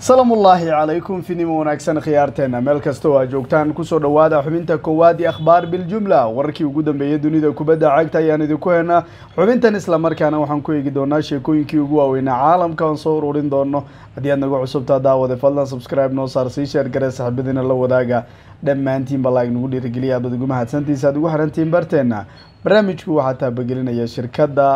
salaam ullaahi calaykum finim wanaagsan khiyaarteenna meel kastoo aad joogtaan kusoo dhowaada xubinta koowaad ee akhbaar biljumla wararkii ugu dambeeyey dunida kubadda cagta ayaan idinku heynaa xubintan islamarkaana waxaan ku eegi doonaa sheekooyinkii ugu waaweynaa caalamka aan soo ururin doono haddii aad nagu cusubtaa daawade fadlan subscribe noo saar sii sheer sheergaree saxiibadiina la wadaaga dhammaantiinba laag nagu dhiirigeliya aad bad ugu mahadsantiisa aad ugu xirantiin barteenna barnaamijku waxaa taabagelinaya shirkadda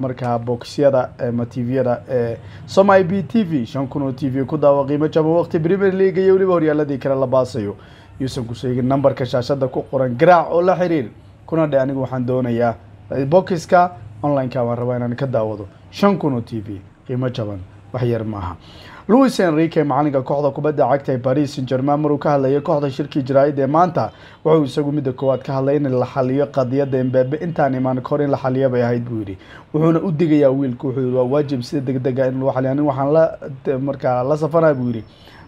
markaa boxyada ama eh, tviyada ee eh, somai b t v shan kun oo t v ku daawa qiimo jaban waqti premier league iyo weliba horyaaladii kale la baasayo yuusan ku sheegin nambarka shaashada ku qoran garaac oo la xiriir kuna dhe anigu waxaan doonayaa eh, bokiska onlineka ka baan rabaa inaan ka daawado shan kun oo t v qiimo jaban waxyar maaha louis enrique macalinka kooxda kubadda cagta ee paris san german maruu ka hadlayay kooxda shirkii jaraa'id ee maanta wuxuu isagu midda koowaad ka hadlay in la xaliyo qadiyadda embaabe intaan imaan kor in la xaliya bay ahayd buu yidhi wuxuuna u digayaa wiilka wuxuu yidhi waa waajib sida degdega ah in lagu xaliya nin waxaan la markaa la safanaa buu yidhi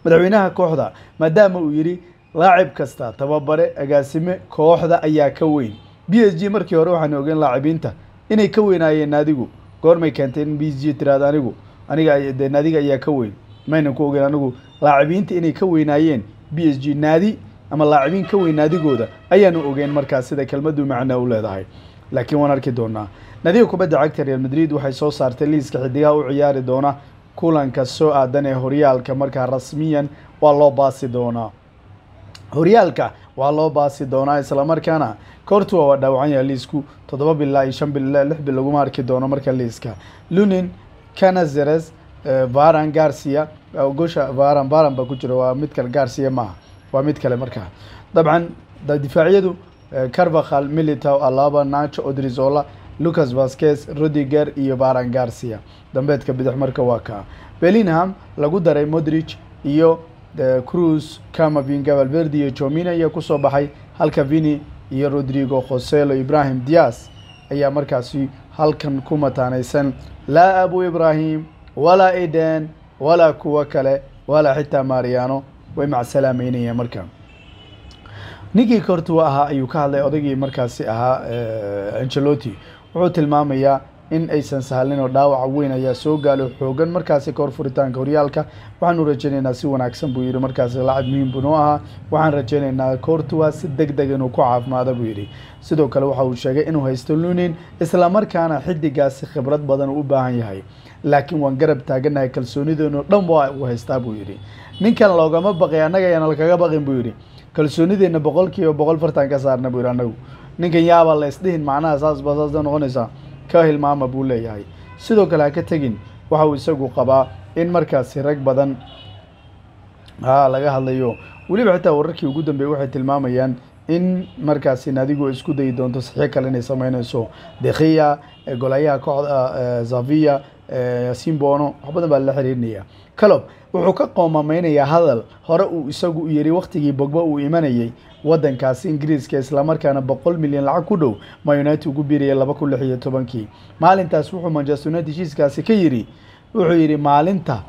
madaxweynaha kooxda maadaama uu yidhi laacib kasta tababare agaasime kooxda ayaa ka weyn b s g markii hore waxaan ogeyn laacibiinta inay ka weynaayeen adigu goormay keentay in b s g tiraada anigu aniga de naadiga ayaa ka weyn maynan ku ogeyn anigu laacibiinta inay ka weynaayeen b s g naadi ama laacibiin ka weyn naadigooda ayaanu ogeyn markaas sida kelmadu macnaa u leedahay laakiin waan arki doonaa naadiga kubadda cagta real madrid waxay soo saartay liiska xidigaha u ciyaari doona kulanka soo aadan ee horyaalka markaa rasmiyan waa loo baasi doonaa horyaalka waa loo baasi doonaa islamarkaana kortuwa waa dhaawacan yahay liisku toddoba bilaa iyo shan bilaa lix bil laguma arki doono marka liiska lunin canazeres eh, varan garcia eh, gosha varan varan baa ku jira waa mid kale garcia maaha waa mid kale markaa dabcan difaacyadu eh, carvahal militow alaba nacho odrizola lucas vasquez rodiger iyo varan garcia dambeedka bidix marka waa kaa bellingham lagu daray modrich iyo cruz camavinga valverdi iyo jomina ayaa kusoo baxay halka vini iyo rodrigo joselo ibrahim dias ayaa markaasi halkan ku mataanaysan laa abu ibraahim walaa eden walaa kuwo kale walaa xitaa maariyaano way macsalaamaynayeen markaa ninkii kortuu ahaa ayuu ka hadlay odaygii markaasi ahaa eh, angelotti wuxuu tilmaamayaa in aysan sahalin oo dhaawaca weyn ayaa soo gaalo xoogan markaasi kahor furitaanka horyaalka waxaanu rajaynaynaa si wanaagsan buu yidhi markaasi lacab muhiim buu noo ahaa waxaan rajeynaynaa koortuwa si deg deg inuu ku caafimaada buu yidhi sidoo kale waxa uu sheegay inuu haysto lunin islamarkaana xidigaasi khibrad badan uu u baahan yahay laakiin waan garab taaganahay kalsoonideenu dhan waa u haystaa buu yidhi ninkan loogama baqay annaga ayaan lakaga baqin buu yidhi kalsoonideenna boqolkiiba boqol fartan ka saarna buu yidhi annagu ninkan yaabaa la isdhihin macnaha saas ba saas da noqonaysaa ka hilmaama buu leeyahay sidoo kale ha ka tegin waxa uu isagu qabaa in markaasi rag badan haa laga hadlayo weliba xitaa wararkii ugu dambeeyey waxay tilmaamayaan in markaasi adigu isku dayi doonto saxiix kale inay sameynayso dekhiya golayaha kooxda zavia simbono waxbadan baa la xiriirinaya calob wuxuu ka qoomameynayaa hadal hore uu isagu yiri waqtigii bogba uu imanayay waddankaasi ingiriiska islamarkaana boqol milyan lacag ku dhow ma ugu biiraya laba kun lix iyo tobankii maalintaas wuxuu manchester united heshiiskaasi ka yiri wuxuu yidhi maalinta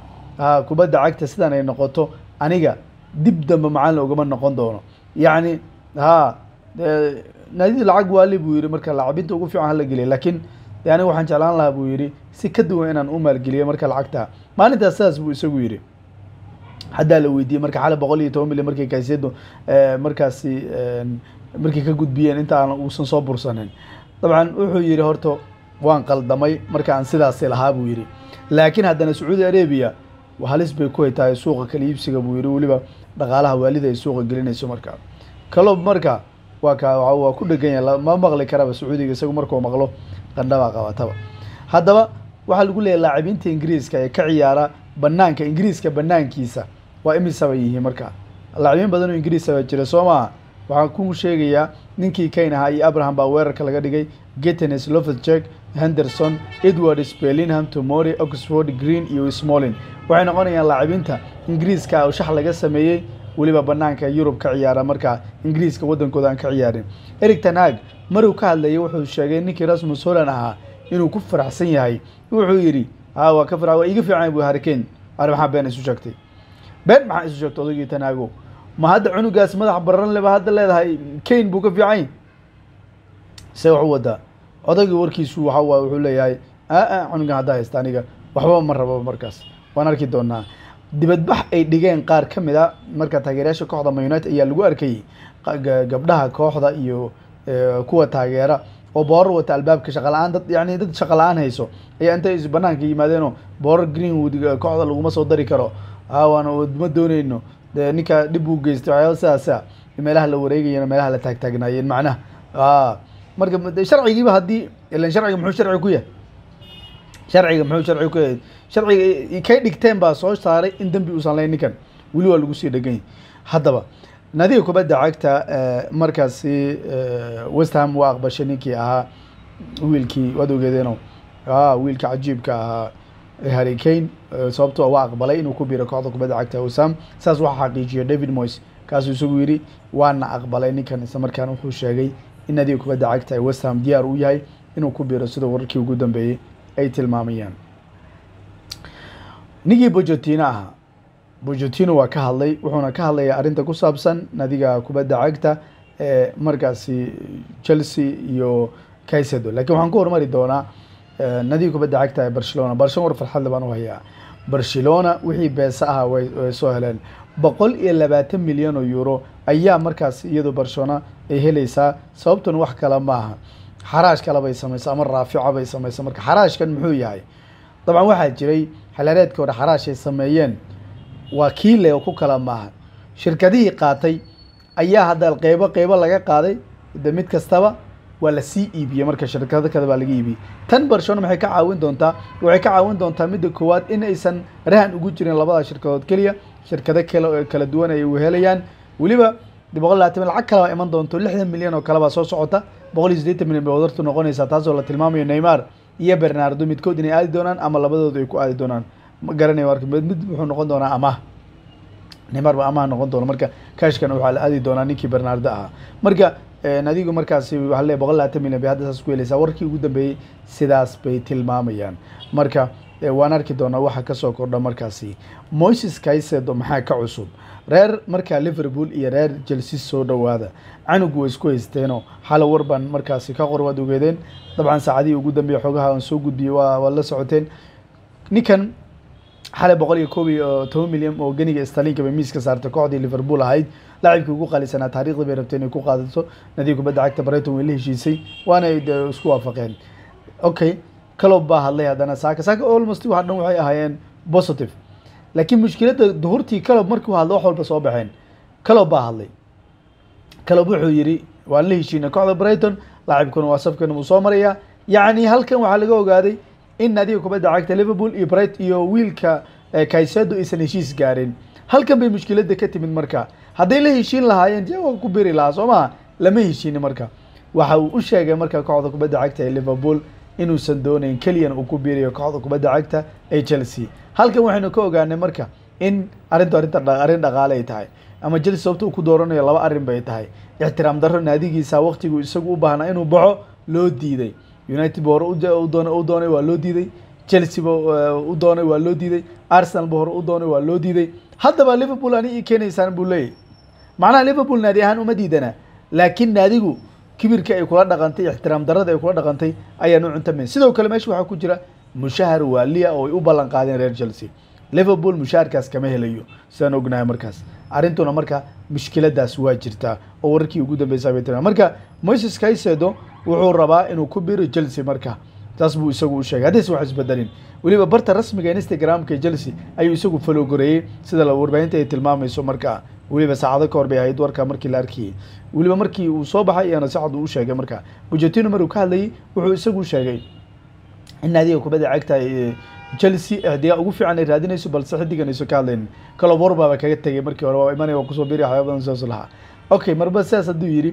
kubadda cagta sidan ay noqoto aniga dib dambe macalin ugama noqon doono yacni ha de naadidi lacag waali buu yihi marka lacabinta ugu fiican hala geliya laakiin de aniga waxaan jeclaan lahaa buu yihi si ka duwan inaan u maalgeliyo marka lacagta maalintaas sidaas buu isagu yihi haddaa la weydiiyey marka xale boqol iyo toban milyan markay kaysiyadu eh, markaasi eh, markay ka gudbiyeen inta aan uusan soo bursanin dabcan wuxuu yihi horta waan qaldamay marka aan sidaasi lahaa buu yihi laakiin haddana sacuudi arabia halis bay ku hay suuqa kala iibsiga buu yihi weliba dhaqaalaha waalida ay suuqa gelinayso markaa kalob marka waa ka waa ku dheganya ma maqli karaba sacuudiga isagu markuu maqlo qandhabaa qabataba haddaba waxaa lagu leeyahy laacibiinta ingiriiska ee ka ciyaara banaanka ingiriiska banaankiisa waa imisaba yihiin marka laacibiin badan oo ingiriisa baa jira soo maaha waxaan ku sheegayaa ninkii kane ahaa iyo abraham baa weerarka laga dhigay getenes lofejek henderson edward spellingham tomori oxford green iyo smolin waxay noqonayaan laacibiinta ingiriiska oo shax laga sameeyey weliba banaanka yurub ka ciyaara markaa ingiriiska waddankooda aan ka ciyaarin eric tanaag maruu ka hadlayay wuxuu sheegay ninkii rasmus holland ahaa inuu ku faraxsan yahay wuxuu yidhi waa ka waa iga fiican bu harikeen ar maxaa been isu sheegtay been maxaa isu sheegtay odagii tanaago ma hadda cunugaas madax bararan leba hadda leedahay kayn buu ka fiicany se wax u wadaa odaygii warkiisu waxaa waay wuxuu leeyahay aa ah, ah, cunugan haddaa haysta aniga waxba ma rabo markaas waan arki doonaa dibadbax ay dhigeen qaar ka mid a marka taageerayaasha kooxda man ayaa lagu arkayey gabdhaha kooxda iyo eh, kuwa taageera oo boorar wata albaabka shaqala-aan dad yani dad shaqa la-aan hayso ayaa intay is banaanka yimaadeenoo boorar greenwood kooxda laguma soo dari karo haawan ma dooneyno de ninkaa dhib uu geystay waxyaaba sidaasa meelaha la wareegayeen meelaha la taagtaagnaayeen macnaha marka sharcigiiba haddii ilan sharciga muxuu sharci ku yahay sharciga muxuu sharciga ku yahay sharciga kay dhigteen baa soo saaray in dembi uusan lahayn ninkan weli waa lagu sii dheganyay haddaba nadiga kubadda cagta eh, markaasi eh, westham waa aqbashay ninkii ahaa wiilkii waad ogeedeeno ah, wiilka cajiibka ahaa harry kane eh, sababtoo ah waa aqbalay inuu ku biiro kooxda kubadda cagta westham saas waxaa xaqiijiyay david moyce kaasuu isagu yidhi waana aqbalay ninkan isla markaan wuxuu sheegay in nadiga kubadda cagta ee westham diyaar u yahay inuu ku biiro sida wararkii ugu dambeeyey ay tilmaamayaan ninkii bojotino ahaa bojotino waa ka hadlay wuxuuna ka hadlayaa arrinta ku saabsan nadiga kubadda cagta ee markaasi chelsea iyo kaisedo lakiin waxaan ku hormari doonaa eh, nadiga kubadda cagta ee barcelona barcelona war farxadle baan u hayaa barcelona wixii beese ahaa way soo heleen boqol iyo labaatan milyan oo euro ayaa markaas iyadoo barcelona ay helaysaa sababtuna wax kale ma aha xaraash kale bay samayso ama raafico bay samayso marka xaraashkan muxuu yahay dabcan waxaa jiray xalareedkii hore xaraashay sameeyeen waa kiile oo ku kala maaha shirkadihii qaatay ayaa hadda qeybo qeybo laga qaaday de mid kastaba waa lasii iibiyey marka shirkado kale baa laga iibiyey tan barshon maxay ka caawin doontaa waxay ka caawin doontaa midda koowaad in aysan rahan ugu jirin labada shirkadood keliya shirkado kale oo kala duwan ay helayaan weliba boqol labaatan lacag kale baa iman doonto lixdan milyan oo kale baa soo socota boqol iyo siddeetan milyan bay wadartu noqonaysaa taasoo la tilmaamayo neymar iyo bernardo midkood inay aadi doonaan ama labadoodu ay ku aadi doonaan magaranaya marka mid wuxuu noqon doonaa amaah neymar ba amaah noqon doona marka kashkan waxaa la aadi doonaa ninkii bernardo ahaa marka eh, adigu markaasi waxaa leeyahy boqol labaatan milyan bay hadda saas ku helaysaa warkii ugu dambeeyey sidaas bay tilmaamayaan marka eh, waan arki doonaa waxa kasoo kordha markaasi moises kaisedo maxaa ka cusub reer markaa liverpool iyo reer jelse soo dhowaada canugu way isku haysteenoo hal war baan markaasi ka qor waad ogeedeen dabcan saacadihii ugu dambeeye xoogaha aan soo gudbiyey waad la socoteen ninkan xalay boqol iyo koob iyo toban milyan oo geniga starlinka bay miiska saartay kooxdii liverpool ahayd laacibkii ugu qaalisanaa taariikhda bay rabtay inay ku qaadato nadiib kubadda cagta brighton way la heshiisay waana ay isku waafaqeen okay calob baa hadlay haddana saaka saaka almost waxaa dhan waxay ahaayeen positive laakiin mushkiladda duhurtii calob markuu hadlay wax walba soo baxeen calob baa hadlay calob wuxuu yidhi waan la heshiina kooxda brighton laacibkuna waa safkana uu soo marayaa yacni halkan waxaa laga ogaaday in naadiga kubadda cagta liverpool iyo bright iyo wiilka kaisedo eh, aysan heshiis gaarin halkan bay mushkiladda ka timid marka hadday la heshiin lahaayeen dee ku biri lahaa soo maha lama heshiini marka waxa uu u sheegay marka kooxda kubadda cagta ee liverpool inuusan doonayn keliyan uu ku biirayo kooxda kubadda cagta ee chelsea halkan waxaynu ka ogaanay marka in arrintu arrinta arrin dhaqaale ay tahay ama chelsea sababta uu ku dooranayo laba arrin bay tahay ixtiraam darro naadigiisa waqtigu isagu u baahnaa inuu baxo loo diiday united ba hore u doonay waa loo diiday chelsea ba u doonay waa loo diiday arsenal ba hore u doonay waa loo diiday haddaba liverpool ani ii keenaysaan buu leeyahy macnaha liverpool naadi ahaan uma diidana laakiin naadigu kibirka ay kula dhaqantay ixtiraam darada ay kula dhaqantay ayaan u cuntamayn sidoo kale meesha waxaa ku jira mushahar waaliya oo ay u ballan qaadeen reer chelsea liverpool mushaharkaas kama helayo sidaan ognahay markaas arrintuna marka mushkiladaas waa jirtaa oo wararkii ugu dambeysa bay tiraa marka moises kaisedo wuxuu rabaa inuu ku biiro chelsea marka taas buu isagu u sheegay haddayse wax isbedelin weliba barta rasmiga instagram-ka chelsea ayuu isagu falogoreeyey sida la warbaahinta ay tilmaamayso markaa weliba saacado ka hor bay ahayd warka markii la arkiyey weliba markii uu soo baxay ayaa nasixadu u sheegay markaa pojetino markuu ka hadlayay wuxuu isagu sheegay in naadiga kubadda cagta chelsea ehdigaa ugu fiican ay raadinayso balse xidigan ayso ka hadlayn kalobor baaba kaga tegay markii hore waa imanaya waa kusoo biri waxyaaba badan lahaa okay marba sidaas hadduu yidhi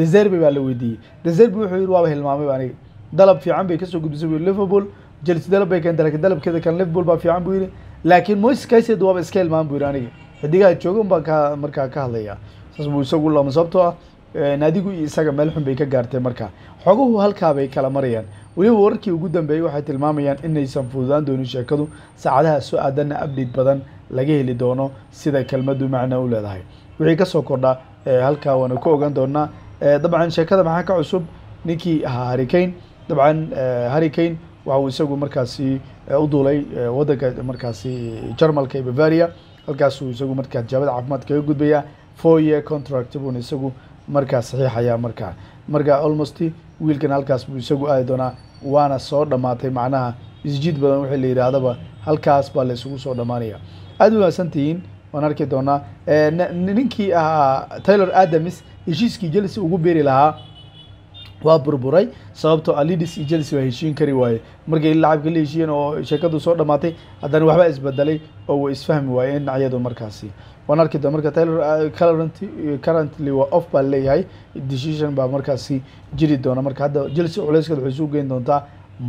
deserbi baa la weydiiyey deserbi wuxuu yidhi waaba hilmaamay aniga dalab fiican bay kasoo gudbisay bu liverpool chelsea dalab bay keentay laakiin dalabkeeda kan liverpool baa fiican buu yidhi laakiin moise waaba iska hilmaan buu yidhi aniga xidigaha joogan baan ka markaa ka hadlayaa saas buu isagu lama sababto ah eh, naadigu iyo isaga meel xun bay ka gaartay markaa xoguhu halkaabay kala marayaan weliba wararkii ugu dambeeyey waxay tilmaamayaan inaysan fududaan doonin sheekadu saacadaha soo aadanna abdhid badan laga heli doono sida kelmaddu macna u leedahay wixii ka soo kordhaa eh, halkaa waanu ku ogaan doonaa eh, dabcan sheekada maxaa ka cusub ninkii ahaa harikane dabcan harikane waxa uu isagu markaasi u duulay waddanka markaasi jarmalka ee bavaria halkaasuu isagu markaa jaabada caafimaad kaga gudbayaa four year contract buuna isagu markaa saxiixayaa markaa marka almost wiilkan halkaas buu isagu aadi doonaa waana soo dhammaatay macnaha isjid badan wixii la yidhaahdaba halkaas baa laysugu soo dhammaanaya aada u wanaagsantihiin waan arki doonaa ninkii ahaa taylor adams heshiiskii jelsi ugu biiri lahaa waa burburay sababtoo ah lidis iyo chelsea waa heshiin kari waaye markay lacabka la heshiiyeen oo sheekadu soo dhammaatay haddana waxbaa isbedelay oo way isfahmi waayeen dhinacyadu markaasi waan arki doon marka taylor ah, currently waa off baa leeyahay decision baa markaasi jiri doona marka hadda chelsea culeyskeed waxay suu geyn doontaa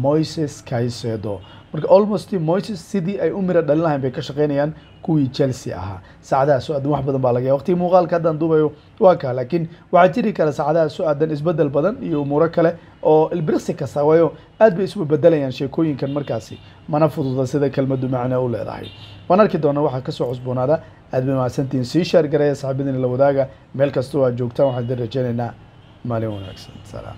moises kaisedo marka almost moises sidii ay u mira dhalinahayn bay ka shaqeynayaan kuwii chelsea ahaa saacadaha so-aadan wax badan baa lagaya yahay muuqaalka haddaan duubayo waa kaa laakiin waxaa jiri kara saacadaha so-aadan isbedel badan iyo umuuro kale oo ilbiriksi kasta waayo aad bay isuba bedelayaan sheekooyinkan markaasi mana fududa sida kelmaddu macnaa u leedahay waan arki doona waxaa kasoo cusboonaada aad bay mahadsantihiin sii shaargareeya saaxiibadina la wadaaga meel kastoo aad joogtaan waxaan idin rajeynaynaa maalin wanaagsan salaam